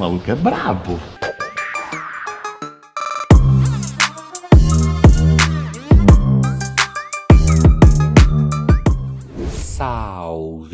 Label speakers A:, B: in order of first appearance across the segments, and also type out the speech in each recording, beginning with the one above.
A: maluco é brabo.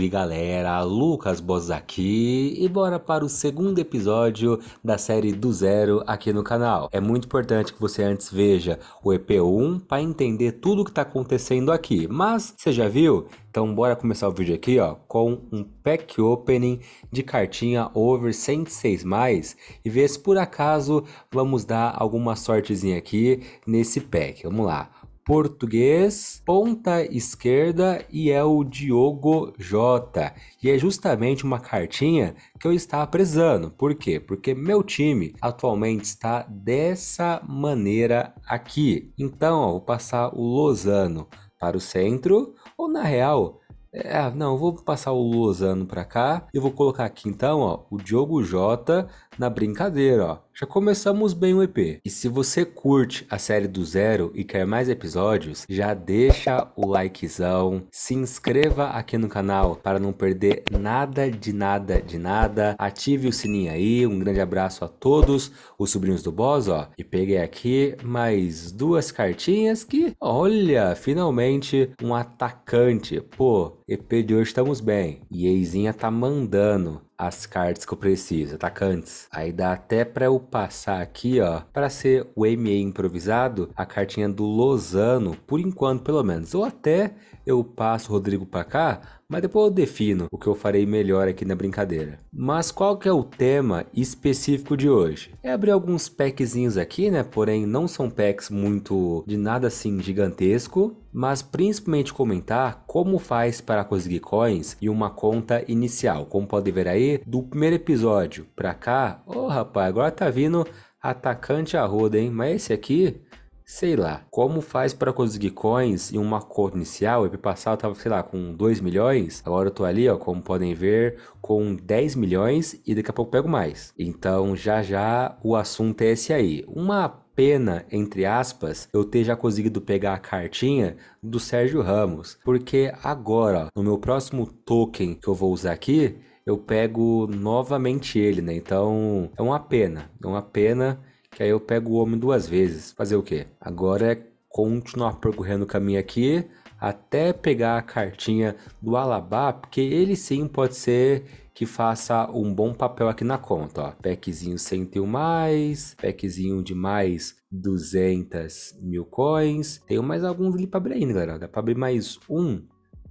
A: Salve galera, Lucas Boss aqui e bora para o segundo episódio da série do zero aqui no canal. É muito importante que você antes veja o EP1 para entender tudo o que está acontecendo aqui, mas você já viu? Então bora começar o vídeo aqui ó, com um pack opening de cartinha over 106 mais e ver se por acaso vamos dar alguma sortezinha aqui nesse pack. Vamos lá português, ponta esquerda e é o Diogo Jota. E é justamente uma cartinha que eu estava prezando. Por quê? Porque meu time atualmente está dessa maneira aqui. Então, ó, vou passar o Lozano para o centro, ou na real, é, não, vou passar o Lozano para cá. Eu vou colocar aqui então, ó, o Diogo Jota na brincadeira, ó. Já começamos bem o EP. E se você curte a série do zero e quer mais episódios, já deixa o likezão, se inscreva aqui no canal para não perder nada de nada de nada. Ative o sininho aí. Um grande abraço a todos os sobrinhos do boss, ó. E peguei aqui mais duas cartinhas que, olha, finalmente um atacante. Pô, EP de hoje estamos bem. E Eizinha tá mandando as cartas que eu preciso, atacantes. Aí dá até para eu passar aqui, ó, para ser o MA improvisado, a cartinha do Lozano, por enquanto pelo menos, ou até eu passo o Rodrigo para cá, mas depois eu defino o que eu farei melhor aqui na brincadeira. Mas qual que é o tema específico de hoje? É abrir alguns packzinhos aqui, né? Porém, não são packs muito de nada assim gigantesco, mas principalmente comentar como faz para conseguir coins e uma conta inicial. Como pode ver aí, do primeiro episódio para cá, ô oh, rapaz, agora tá vindo atacante roda, hein? Mas esse aqui sei lá, como faz para conseguir coins em uma conta inicial? Eu passado eu tava, sei lá, com 2 milhões, agora eu tô ali, ó, como podem ver, com 10 milhões e daqui a pouco pego mais. Então, já já o assunto é esse aí. Uma pena, entre aspas, eu ter já conseguido pegar a cartinha do Sérgio Ramos, porque agora, no meu próximo token que eu vou usar aqui, eu pego novamente ele, né? Então, é uma pena, é uma pena que aí eu pego o homem duas vezes. Fazer o quê? Agora é continuar percorrendo o caminho aqui até pegar a cartinha do Alabá, porque ele sim pode ser que faça um bom papel aqui na conta, ó. Packzinho 101 mais, packzinho de mais 200 mil coins. Tenho mais alguns ali para abrir ainda, galera. Dá para abrir mais um.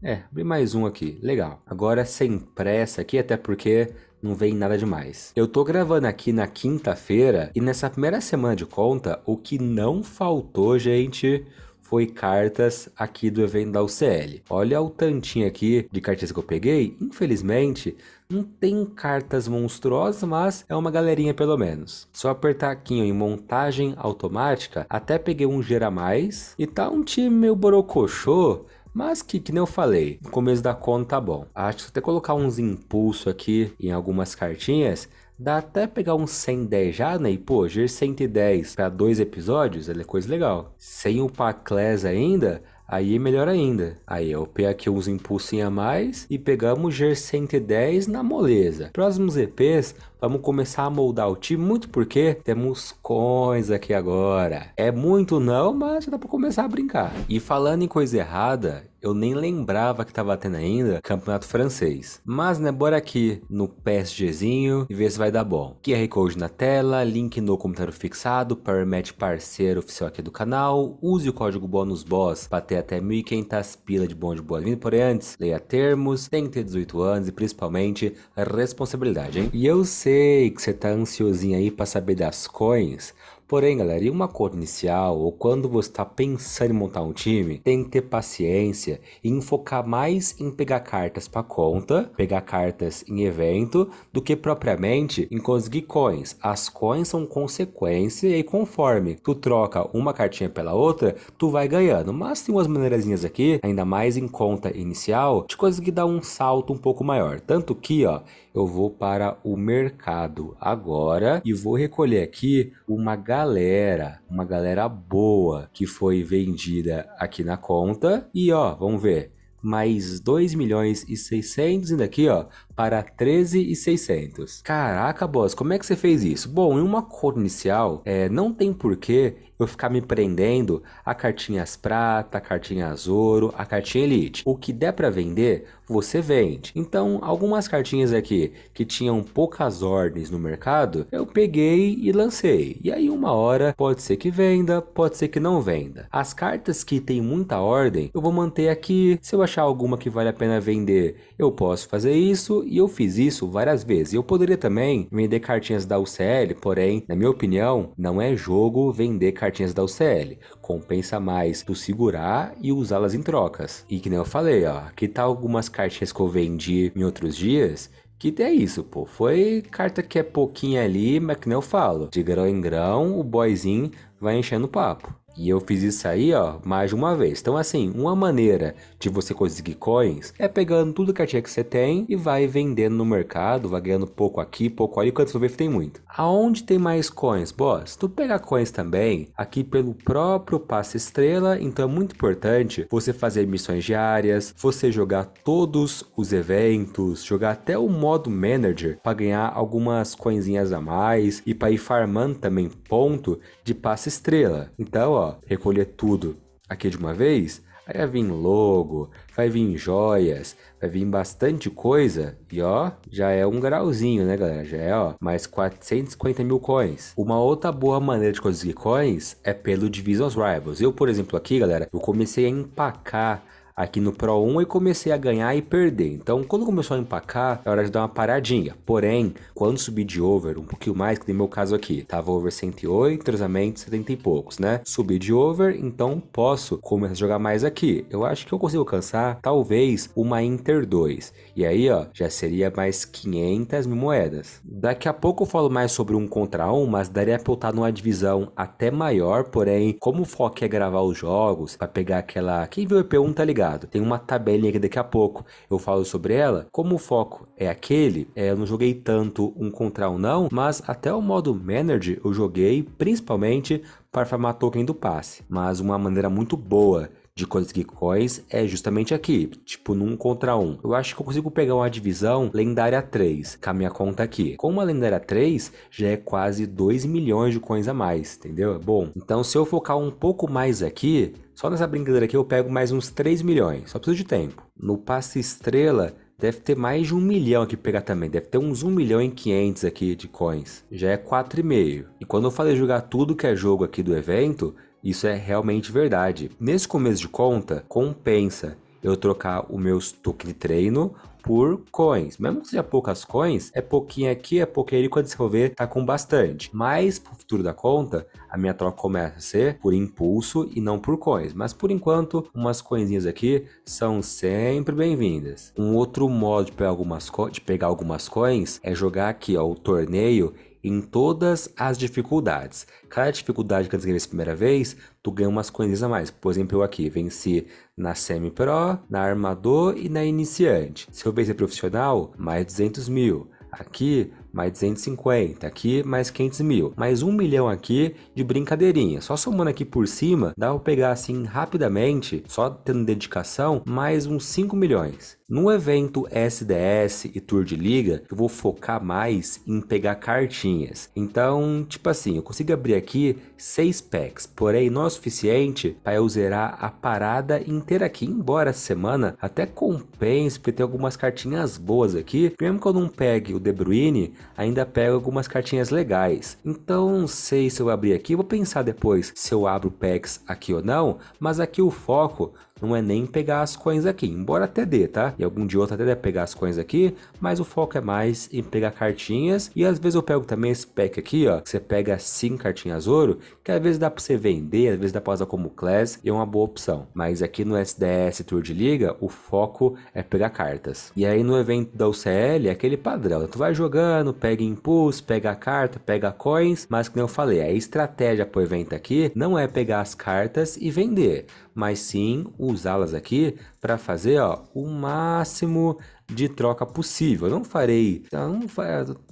A: É, abrir mais um aqui. Legal. Agora sem pressa aqui, até porque não vem nada demais. Eu tô gravando aqui na quinta-feira e nessa primeira semana de conta, o que não faltou, gente, foi cartas aqui do evento da UCL. Olha o tantinho aqui de cartas que eu peguei. Infelizmente, não tem cartas monstruosas, mas é uma galerinha pelo menos. Só apertar aqui em montagem automática, até peguei um gera mais. E tá um time meio borocochô mas que, que nem eu falei, no começo da conta tá bom. Acho que até colocar uns impulso aqui em algumas cartinhas, dá até pegar um 110 já, né? E pô, ger 110 para dois episódios, é coisa legal. Sem o Pacles ainda, Aí é melhor ainda. Aí é eu pego aqui uns impulsinhos a mais e pegamos g 110 na moleza. Próximos EPs, vamos começar a moldar o time, muito porque temos coins aqui agora. É muito não, mas já dá pra começar a brincar. E falando em coisa errada, eu nem lembrava que tava tendo ainda campeonato francês. Mas né, bora aqui no PSGzinho e ver se vai dar bom. QR Code na tela, link no comentário fixado, Power Match parceiro oficial aqui do canal, use o código bônus boss para ter ter até 1.500 pila de bom de boa-vinda, porém antes, leia termos, tem que ter 18 anos e principalmente responsabilidade, hein? E eu sei que você tá ansiosinho aí para saber das coins, Porém, galera, em uma cor inicial ou quando você está pensando em montar um time, tem que ter paciência e enfocar mais em pegar cartas para conta, pegar cartas em evento, do que propriamente em conseguir coins. As coins são consequência e conforme tu troca uma cartinha pela outra, tu vai ganhando. Mas tem umas maneirazinhas aqui, ainda mais em conta inicial, de conseguir dar um salto um pouco maior. Tanto que, ó, eu vou para o mercado agora e vou recolher aqui uma galera, uma galera boa que foi vendida aqui na conta. E ó, vamos ver, mais 2 milhões e 600 e daqui, ó, para 13,600. Caraca, boss, como é que você fez isso? Bom, em uma cor inicial, é, não tem porquê eu ficar me prendendo a cartinhas prata, a cartinhas ouro, a cartinha elite. O que der para vender, você vende. Então, algumas cartinhas aqui que tinham poucas ordens no mercado, eu peguei e lancei. E aí uma hora pode ser que venda, pode ser que não venda. As cartas que tem muita ordem, eu vou manter aqui. Se eu achar alguma que vale a pena vender, eu posso fazer isso e eu fiz isso várias vezes. Eu poderia também vender cartinhas da UCL, porém, na minha opinião, não é jogo vender cartinhas da UCL. Compensa mais tu segurar e usá-las em trocas. E que nem eu falei, ó, que tá algumas cartinhas que eu vendi em outros dias que é isso, pô. Foi carta que é pouquinha ali, mas que nem eu falo. De grão em grão, o boyzinho vai enchendo o papo. E eu fiz isso aí, ó, mais de uma vez. Então, assim, uma maneira de você conseguir coins é pegando tudo que a que você tem e vai vendendo no mercado, vai ganhando pouco aqui, pouco ali, quando você vê que tem muito. Aonde tem mais coins? Boss, se tu pegar coins também, aqui pelo próprio passe estrela, então é muito importante você fazer missões diárias, você jogar todos os eventos, jogar até o modo manager para ganhar algumas coinzinhas a mais e para ir farmando também ponto de passe estrela. Então, ó, recolher tudo aqui de uma vez, aí vai vir logo, vai vir joias, vai vir bastante coisa. E ó, já é um grauzinho, né, galera? Já é, ó, mais 450 mil coins. Uma outra boa maneira de conseguir coins é pelo Division Rivals. Eu, por exemplo, aqui, galera, eu comecei a empacar aqui no Pro 1 e comecei a ganhar e perder. Então, quando começou a empacar, é hora de dar uma paradinha. Porém, quando subi de over, um pouquinho mais, que no meu caso aqui, tava over 108, cruzamento 70 e poucos, né? Subi de over, então posso começar a jogar mais aqui. Eu acho que eu consigo alcançar, talvez, uma Inter 2. E aí, ó, já seria mais 500 mil moedas. Daqui a pouco eu falo mais sobre um contra um, mas daria pra eu estar numa divisão até maior, porém, como o foco é gravar os jogos, para pegar aquela... Quem viu o EP1 tá ligado. Tem uma tabelinha que daqui a pouco eu falo sobre ela. Como o foco é aquele, é, eu não joguei tanto um contra um não, mas até o modo Manager eu joguei principalmente para farmar token do passe. Mas uma maneira muito boa de coisas coins é justamente aqui, tipo num contra um. Eu acho que eu consigo pegar uma divisão lendária 3, com a minha conta aqui. Com uma lendária 3, já é quase 2 milhões de coins a mais, entendeu? É bom, então se eu focar um pouco mais aqui, só nessa brincadeira aqui eu pego mais uns 3 milhões, só preciso de tempo. No passe estrela, deve ter mais de um milhão aqui pegar também. Deve ter uns 1 milhão e 500 aqui de coins. Já é 4,5. E quando eu falei jogar tudo que é jogo aqui do evento, isso é realmente verdade. Nesse começo de conta, compensa eu trocar o meu token de treino por coins. Mesmo que seja poucas coins, é pouquinho aqui, é pouquinho ali, quando você for ver, tá com bastante. Mas pro futuro da conta, a minha troca começa a ser por impulso e não por coins. Mas por enquanto, umas coisinhas aqui são sempre bem-vindas. Um outro modo de pegar algumas, de pegar algumas coins é jogar aqui ó, o torneio em todas as dificuldades. Cada dificuldade que eu ganhei primeira vez, tu ganha umas coisinhas a mais. Por exemplo, eu aqui venci na semi-pro, na armador e na iniciante. Se eu vencer profissional, mais 200 mil. Aqui, mais 250 aqui, mais 500 mil, mais 1 milhão aqui de brincadeirinha. Só somando aqui por cima, dá para pegar assim rapidamente, só tendo dedicação, mais uns 5 milhões. No evento SDS e Tour de Liga, eu vou focar mais em pegar cartinhas. Então, tipo assim, eu consigo abrir aqui 6 packs, porém não é o suficiente para eu zerar a parada inteira aqui. Embora essa semana até compense, porque tem algumas cartinhas boas aqui. Mesmo que eu não pegue o De Bruyne, ainda pego algumas cartinhas legais. Então não sei se eu abrir aqui, vou pensar depois se eu abro packs aqui ou não, mas aqui o foco não é nem pegar as coins aqui, embora até dê, tá? E algum dia outro até deve pegar as coins aqui, mas o foco é mais em pegar cartinhas. E às vezes eu pego também esse pack aqui, ó, que você pega 5 cartinhas ouro, que às vezes dá pra você vender, às vezes dá pra usar como class e é uma boa opção. Mas aqui no SDS Tour de Liga, o foco é pegar cartas. E aí no evento da UCL é aquele padrão, né? tu vai jogando, pega impulso, pega carta, pega coins, mas como eu falei, a estratégia pro evento aqui não é pegar as cartas e vender mas sim usá-las aqui para fazer ó, o máximo de troca possível. Eu não farei,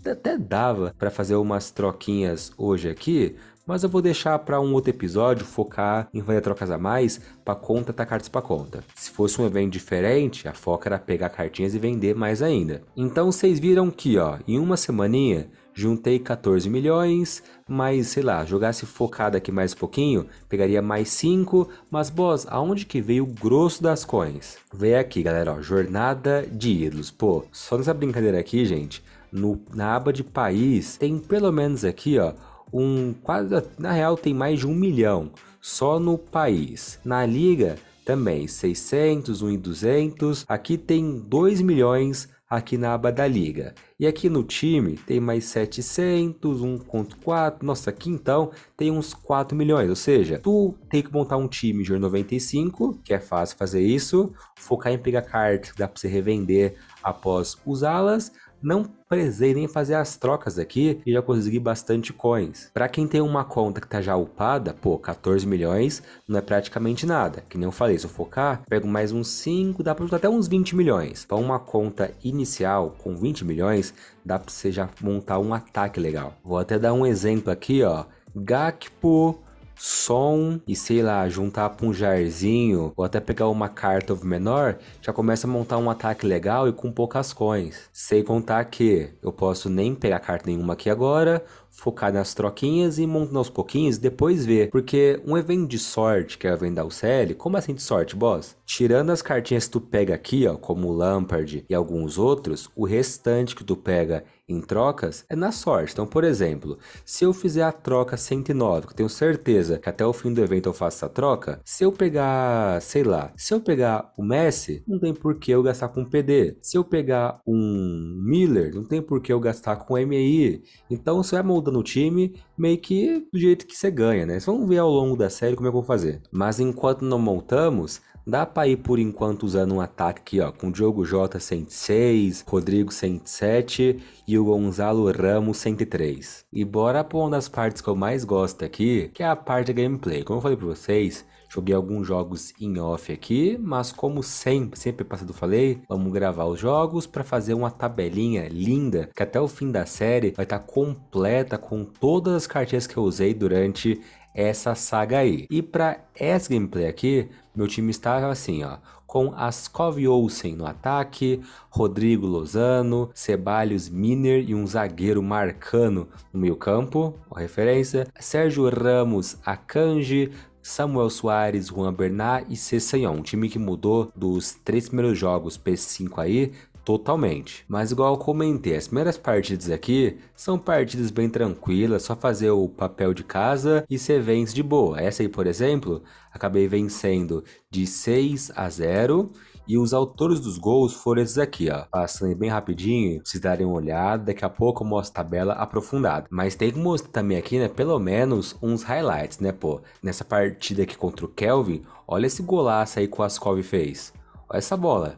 A: até dava para fazer umas troquinhas hoje aqui, mas eu vou deixar para um outro episódio focar em fazer trocas a mais para conta tá cartas para conta. Se fosse um evento diferente, a foca era pegar cartinhas e vender mais ainda. Então vocês viram que, ó, em uma semaninha juntei 14 milhões, mas sei lá, jogasse focado aqui mais um pouquinho, pegaria mais 5, mas boss, aonde que veio o grosso das coins? Veio aqui, galera, ó, jornada de ídolos. Pô, só nessa brincadeira aqui, gente, no, na aba de país, tem pelo menos aqui, ó, um quase, na real tem mais de um milhão, só no país. Na liga também, 600, 1 e 200, aqui tem 2 milhões aqui na aba da liga. E aqui no time tem mais 700, 1.4, nossa, aqui então tem uns 4 milhões, ou seja, tu tem que montar um time de 95, que é fácil fazer isso, focar em pegar cartas que dá para você revender após usá-las, não prezei nem fazer as trocas aqui e já consegui bastante coins. Para quem tem uma conta que tá já upada, pô, 14 milhões não é praticamente nada. Que nem eu falei, se eu focar, pego mais uns 5, dá para juntar até uns 20 milhões. Para uma conta inicial com 20 milhões, dá para você já montar um ataque legal. Vou até dar um exemplo aqui, ó. Gakpo som e sei lá, juntar pra um jarzinho ou até pegar uma carta menor, já começa a montar um ataque legal e com poucas coins. Sem contar que eu posso nem pegar carta nenhuma aqui agora, focar nas troquinhas e montar aos pouquinhos depois ver. Porque um evento de sorte que é evento o UCL como assim de sorte, boss? Tirando as cartinhas que tu pega aqui, ó, como o Lampard e alguns outros, o restante que tu pega em trocas é na sorte. Então, por exemplo, se eu fizer a troca 109, que tenho certeza que até o fim do evento eu faço essa troca, se eu pegar, sei lá, se eu pegar o Messi, não tem por que eu gastar com PD. Se eu pegar um Miller, não tem por que eu gastar com MI. Então, você vai moldando o time meio que do jeito que você ganha, né? Vamos ver ao longo da série como é que eu vou fazer. Mas enquanto não montamos, Dá para ir por enquanto usando um ataque aqui, ó, com Diogo Jota 106, Rodrigo 107 e o Gonzalo Ramos 103. E bora pra uma das partes que eu mais gosto aqui, que é a parte gameplay. Como eu falei pra vocês, Joguei alguns jogos em off aqui, mas como sempre, sempre passado falei, vamos gravar os jogos para fazer uma tabelinha linda que até o fim da série vai estar tá completa com todas as cartinhas que eu usei durante essa saga aí. E para essa gameplay aqui, meu time estava assim, ó, com Askov Olsen no ataque, Rodrigo Lozano, Sebalhos Miner e um zagueiro marcano no meio campo, referência, Sérgio Ramos Akanji, Samuel Soares, Juan Bernat e Cessanhon. Um time que mudou dos três primeiros jogos P5 aí, totalmente. Mas igual eu comentei, as primeiras partidas aqui são partidas bem tranquilas, só fazer o papel de casa e você vence de boa. Essa aí, por exemplo, acabei vencendo de 6 a 0 e os autores dos gols foram esses aqui, ó. Passando bem rapidinho, vocês darem uma olhada. Daqui a pouco eu mostro a tabela aprofundada. Mas tem que mostrar também aqui, né? Pelo menos uns highlights, né, pô? Nessa partida aqui contra o Kelvin, olha esse golaço aí que o Ascov fez. Olha essa bola.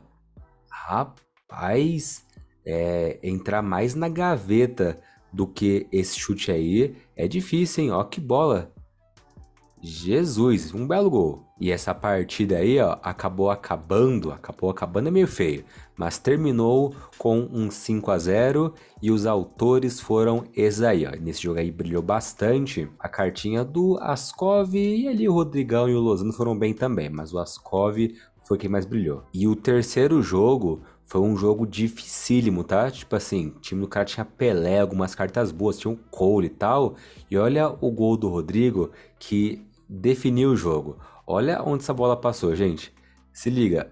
A: Rapaz Rapaz, é, entrar mais na gaveta do que esse chute aí é difícil, hein? Ó, que bola! Jesus, um belo gol. E essa partida aí, ó, acabou acabando, acabou acabando é meio feio, mas terminou com um 5 a 0 e os autores foram esses aí, ó. Nesse jogo aí brilhou bastante a cartinha do Ascov e ali o Rodrigão e o Lozano foram bem também, mas o Ascov foi quem mais brilhou. E o terceiro jogo foi um jogo dificílimo, tá? Tipo assim, o time do cara tinha Pelé, algumas cartas boas, tinha o um Cole e tal. E olha o gol do Rodrigo que definiu o jogo. Olha onde essa bola passou, gente. Se liga.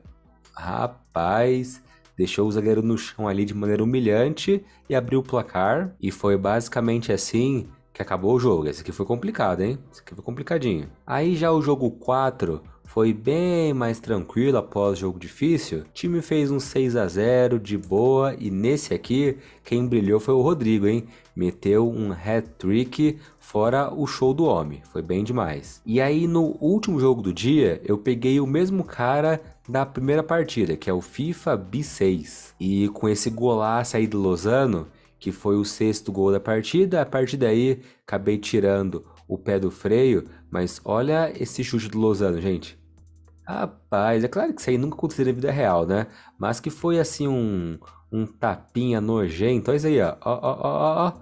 A: Rapaz, deixou o zagueiro no chão ali de maneira humilhante e abriu o placar. E foi basicamente assim que acabou o jogo. Esse aqui foi complicado, hein? Esse aqui foi complicadinho. Aí já o jogo 4 foi bem mais tranquilo após jogo difícil. O time fez um 6 a 0 de boa e nesse aqui quem brilhou foi o Rodrigo, hein? Meteu um hat-trick fora o show do homem, foi bem demais. E aí no último jogo do dia, eu peguei o mesmo cara da primeira partida, que é o FIFA B6. E com esse golaço aí do Lozano, que foi o sexto gol da partida. A partir daí, acabei tirando o pé do freio, mas olha esse chute do Lozano, gente. Rapaz, é claro que isso aí nunca aconteceu na vida real, né? Mas que foi assim um, um tapinha nojento. Olha isso aí, ó. Ó, ó, ó, ó.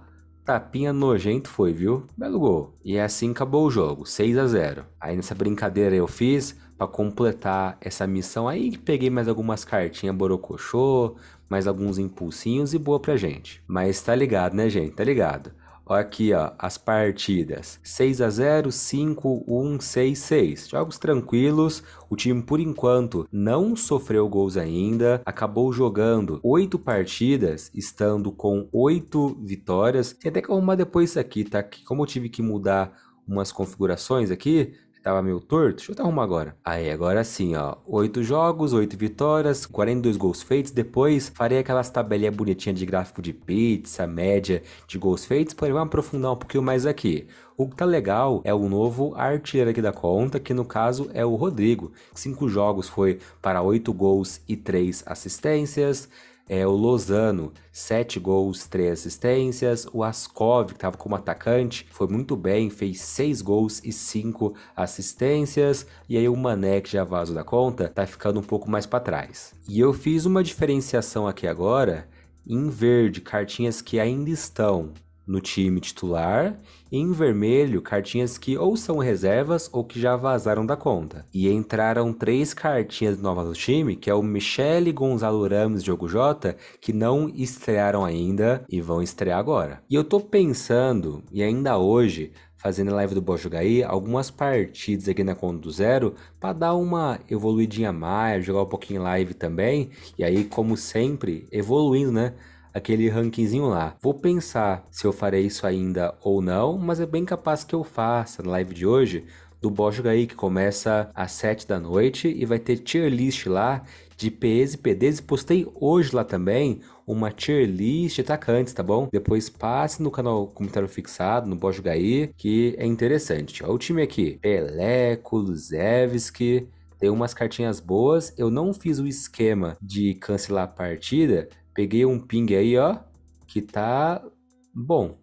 A: Tapinha nojento foi, viu? Belo gol. E assim acabou o jogo, 6 a 0 Aí nessa brincadeira eu fiz para completar essa missão. Aí peguei mais algumas cartinhas borocochô, mais alguns impulsinhos e boa pra gente. Mas tá ligado, né, gente? Tá ligado? aqui, ó, as partidas. 6 a 0, 5, 1, 6, 6. Jogos tranquilos. O time, por enquanto, não sofreu gols ainda. Acabou jogando oito partidas, estando com oito vitórias. Tem até que arrumar depois isso aqui, tá? Que como eu tive que mudar umas configurações aqui, tava meio torto. Deixa eu arrumar agora. Aí, agora sim, ó. Oito jogos, oito vitórias, 42 gols feitos. Depois farei aquelas tabelinhas bonitinhas de gráfico de pizza, média de gols feitos. Porém, vamos aprofundar um pouquinho mais aqui. O que tá legal é o novo artilheiro aqui da conta, que no caso é o Rodrigo. Cinco jogos foi para oito gols e três assistências é, o Lozano, 7 gols, 3 assistências. O Ascov, que estava como atacante, foi muito bem, fez 6 gols e 5 assistências. E aí o Mané, que já vazou da conta, tá ficando um pouco mais para trás. E eu fiz uma diferenciação aqui agora em verde, cartinhas que ainda estão no time titular, e em vermelho, cartinhas que ou são reservas ou que já vazaram da conta. E entraram três cartinhas novas no time, que é o Michele Gonzalo Ramos Diogo Jota, que não estrearam ainda e vão estrear agora. E eu tô pensando, e ainda hoje, fazendo live do Bojo Gaí, algumas partidas aqui na conta do zero, para dar uma evoluidinha mais, jogar um pouquinho live também, e aí, como sempre, evoluindo, né? aquele rankingzinho lá. Vou pensar se eu farei isso ainda ou não, mas é bem capaz que eu faça na live de hoje do Bó Joga Aí, que começa às 7 da noite e vai ter tier list lá de PS e PDs. Postei hoje lá também uma tier list de atacantes, tá bom? Depois passe no canal comentário fixado, no Bó Joga que é interessante. o time aqui, Peleco, Luzevski... Tem umas cartinhas boas. Eu não fiz o esquema de cancelar a partida, Peguei um ping aí, ó, que tá bom.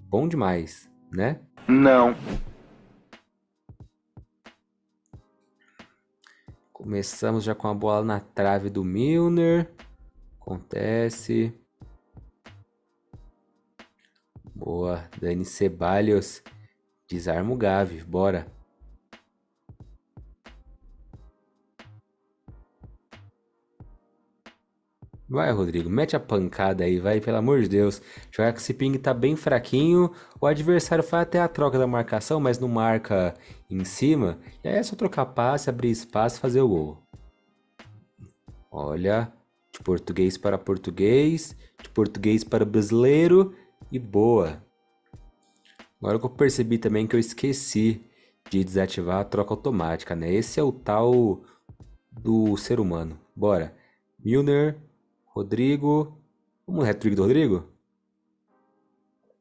A: Bom demais, né? Não. Começamos já com a bola na trave do Milner. Acontece. Boa, Dani Ceballos. Desarma o Gavi, bora. Vai, Rodrigo, mete a pancada aí, vai, pelo amor de Deus. Jogar que esse ping tá bem fraquinho, o adversário faz até a troca da marcação, mas não marca em cima. E aí é só trocar passe, abrir espaço fazer o gol. Olha, de português para português, de português para brasileiro e boa. Agora que eu percebi também que eu esqueci de desativar a troca automática, né? Esse é o tal do ser humano. Bora. Milner Rodrigo. Vamos no hat-trick do Rodrigo?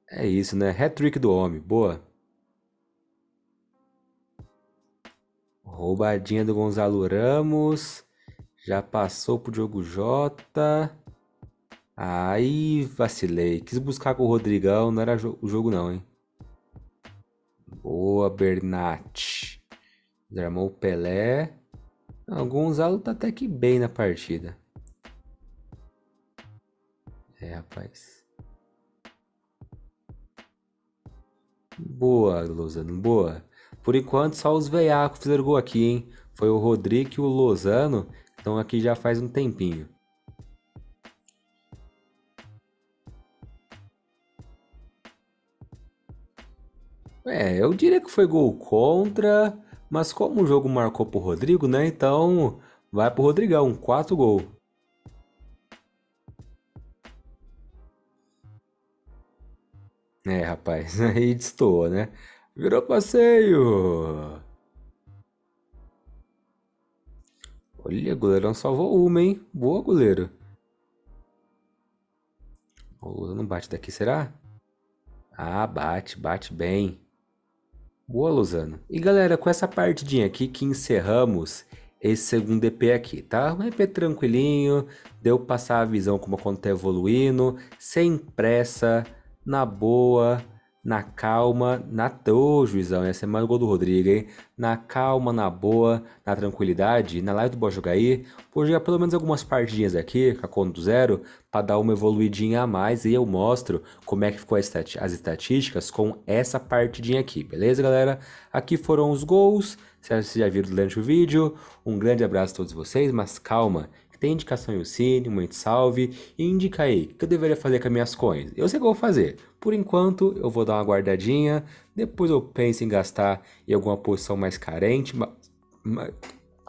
A: É isso, né? Hat-trick do homem. Boa. Roubadinha do Gonzalo Ramos. Já passou pro Diogo Jota. Aí vacilei. Quis buscar com o Rodrigão. Não era o jogo, não, hein? Boa, Bernat. Desarmou o Pelé. Não, o Gonzalo tá até que bem na partida. É, rapaz. Boa, Lozano, boa. Por enquanto, só os veiacos fizeram gol aqui, hein? Foi o Rodrigo e o Lozano. Então aqui já faz um tempinho. É, eu diria que foi gol contra, mas como o jogo marcou pro Rodrigo, né? Então vai pro Rodrigão, 4 gol. rapaz, aí destoa, né? Virou passeio! Olha, goleirão salvou uma, hein? Boa, goleiro. O Lula não bate daqui, será? Ah, bate, bate bem. Boa, Luzano. E galera, com essa partidinha aqui que encerramos esse segundo EP aqui, tá? Um EP tranquilinho, deu passar a visão como a conta tá evoluindo, sem pressa, na boa. Na calma, na. toa, juizão, essa é mais o gol do Rodrigo, hein? Na calma, na boa, na tranquilidade, na live do Bora Jogar aí, vou jogar pelo menos algumas partidinhas aqui, com a conta do zero, pra dar uma evoluidinha a mais e eu mostro como é que ficou as estatísticas com essa partidinha aqui, beleza, galera? Aqui foram os gols, Se vocês já viram durante o vídeo. Um grande abraço a todos vocês, mas calma, tem indicação em Ucine, muito salve, e indica aí o que eu deveria fazer com as minhas coins. Eu sei o que eu vou fazer. Por enquanto, eu vou dar uma guardadinha, depois eu penso em gastar em alguma posição mais carente, mas... mas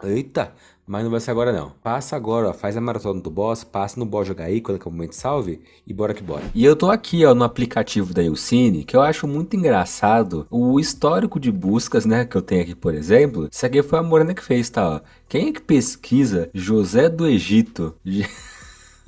A: eita! mas não vai ser agora não. Passa agora, ó, faz a maratona do boss, passa no boss jogar aí quando é o momento salve e bora que bora. E eu tô aqui, ó, no aplicativo da Ucine, que eu acho muito engraçado o histórico de buscas, né, que eu tenho aqui, por exemplo. Isso aqui foi a Morena que fez, tá, ó. Quem é que pesquisa José do Egito?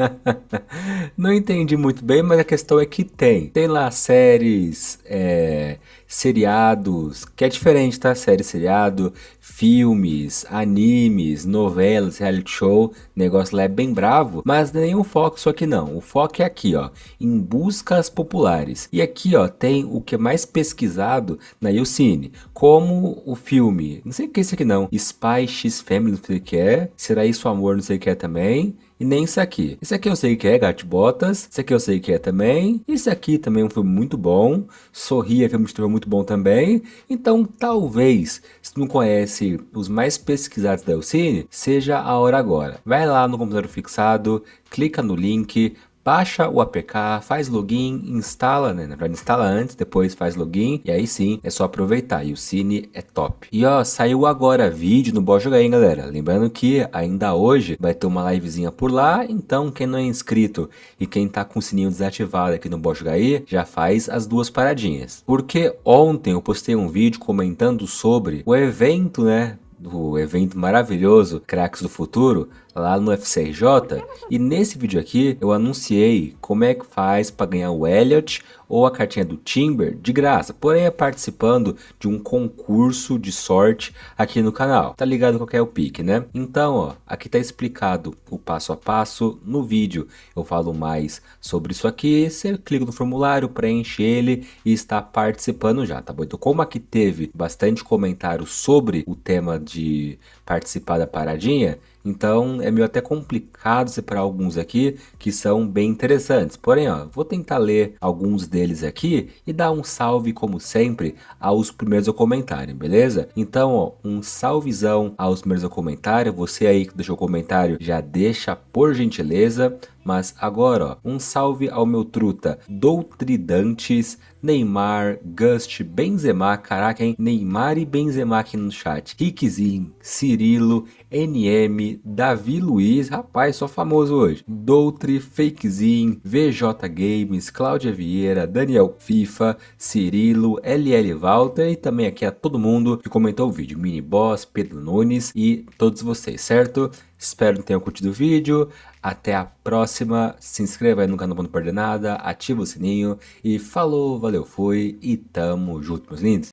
A: Não entendi muito bem, mas a questão é que tem. Tem lá séries, é, seriados, que é diferente, tá? Série, seriado, filmes, animes, novelas, reality show, negócio lá é bem bravo, mas nenhum foco isso aqui não. O foco é aqui, ó, em buscas populares. E aqui, ó, tem o que é mais pesquisado na YouCine, como o filme, não sei o que é esse aqui não, Spy X Family, não sei o que é, Será Isso Amor, não sei o que é também, e nem isso aqui. Esse aqui eu sei que é Botas. esse aqui eu sei que é também, esse aqui também foi muito bom, Sorria é um muito bom também, então talvez, se tu não conhece os mais pesquisados da Elcine, seja a hora agora. Vai lá no computador fixado, clica no link, baixa o APK, faz login, instala, né? Na verdade, instala antes, depois faz login, e aí sim é só aproveitar. E o Cine é top. E ó, saiu agora vídeo no Bora Jogar, hein, galera? Lembrando que ainda hoje vai ter uma livezinha por lá, então quem não é inscrito e quem tá com o sininho desativado aqui no Bora Jogar aí, já faz as duas paradinhas. Porque ontem eu postei um vídeo comentando sobre o evento, né? do evento maravilhoso Cracks do Futuro, lá no FCRJ e nesse vídeo aqui eu anunciei como é que faz para ganhar o Elliot ou a cartinha do Timber de graça, porém é participando de um concurso de sorte aqui no canal. Tá ligado qual é o pique, né? Então, ó, aqui tá explicado o passo a passo no vídeo. Eu falo mais sobre isso aqui, você clica no formulário, preenche ele e está participando já, tá bom? Então, como aqui teve bastante comentário sobre o tema de participar da paradinha, então é meio até complicado separar alguns aqui que são bem interessantes. Porém, ó, vou tentar ler alguns deles aqui e dar um salve, como sempre, aos primeiros a comentarem, beleza? Então, ó, um salvezão aos primeiros a comentário. Você aí que deixou o comentário já deixa por gentileza. Mas agora, ó, um salve ao meu truta Doutridantes, Neymar, Gust, Benzema, caraca, hein? Neymar e Benzema aqui no chat. Rickzinho, Cirilo, NM, Davi Luiz, rapaz, só famoso hoje. Doutri, Fakezinho, VJ Games, Cláudia Vieira, Daniel FIFA, Cirilo, LL Walter e também aqui a todo mundo que comentou o vídeo. Mini Boss, Pedro Nunes e todos vocês, certo? Espero que tenham curtido o vídeo. Até a próxima. Se inscreva aí no canal para não perder nada. Ativa o sininho. E falou, valeu, fui. E tamo junto, meus lindos.